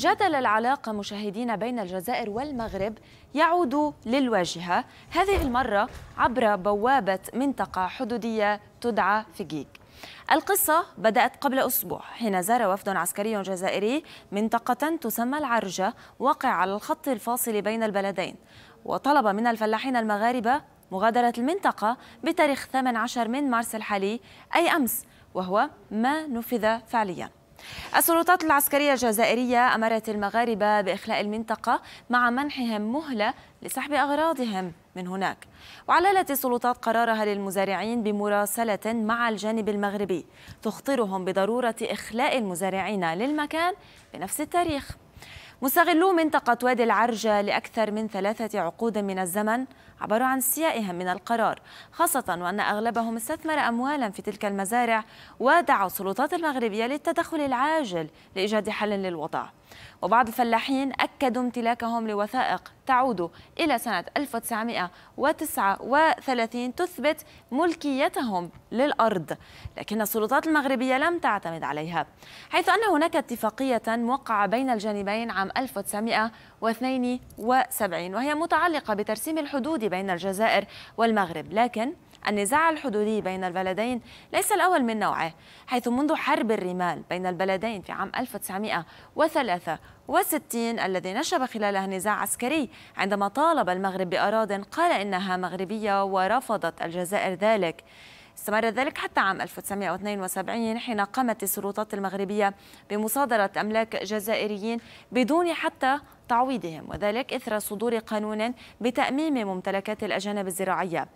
جدل العلاقة مشاهدين بين الجزائر والمغرب يعود للواجهة هذه المرة عبر بوابة منطقة حدودية تدعى فيجيك القصة بدأت قبل أسبوع حين زار وفد عسكري جزائري منطقة تسمى العرجة واقع على الخط الفاصل بين البلدين وطلب من الفلاحين المغاربة مغادرة المنطقة بتاريخ 18 من مارس الحالي أي أمس وهو ما نفذ فعلياً السلطات العسكرية الجزائرية أمرت المغاربة بإخلاء المنطقة مع منحهم مهلة لسحب أغراضهم من هناك وعللت السلطات قرارها للمزارعين بمراسلة مع الجانب المغربي تخطرهم بضرورة إخلاء المزارعين للمكان بنفس التاريخ مستغلو منطقة وادي العرجة لأكثر من ثلاثة عقود من الزمن عبروا عن استيائهم من القرار خاصة وأن أغلبهم استثمر أموالا في تلك المزارع ودعوا السلطات المغربية للتدخل العاجل لإيجاد حل للوضع وبعض الفلاحين أكدوا امتلاكهم لوثائق تعود إلى سنة 1939 تثبت ملكيتهم للأرض لكن السلطات المغربية لم تعتمد عليها حيث أن هناك اتفاقية موقعة بين الجانبين عام 1972 وهي متعلقة بترسيم الحدود بين الجزائر والمغرب لكن النزاع الحدودي بين البلدين ليس الأول من نوعه حيث منذ حرب الرمال بين البلدين في عام 1903 1963 الذي نشب خلالها نزاع عسكري عندما طالب المغرب بأراض قال إنها مغربية ورفضت الجزائر ذلك استمر ذلك حتى عام 1972 حين قامت السلطات المغربية بمصادرة أملاك جزائريين بدون حتى تعويضهم وذلك إثر صدور قانون بتأميم ممتلكات الأجانب الزراعية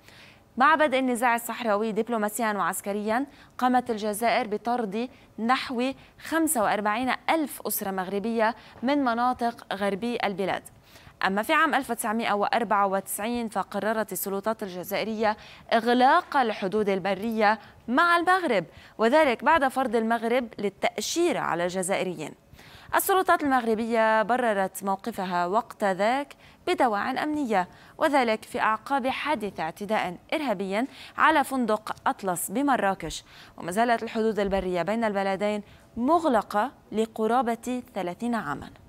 مع بدء النزاع الصحراوي دبلوماسيا وعسكريا قامت الجزائر بطرد نحو 45 ألف أسرة مغربية من مناطق غربي البلاد أما في عام 1994 فقررت السلطات الجزائرية إغلاق الحدود البرية مع المغرب وذلك بعد فرض المغرب للتأشيرة على الجزائريين السلطات المغربية بررت موقفها وقت ذاك بدواعٍ أمنية وذلك في أعقاب حادث اعتداء إرهابي على فندق أطلس بمراكش وما زالت الحدود البرية بين البلدين مغلقة لقرابة 30 عاماً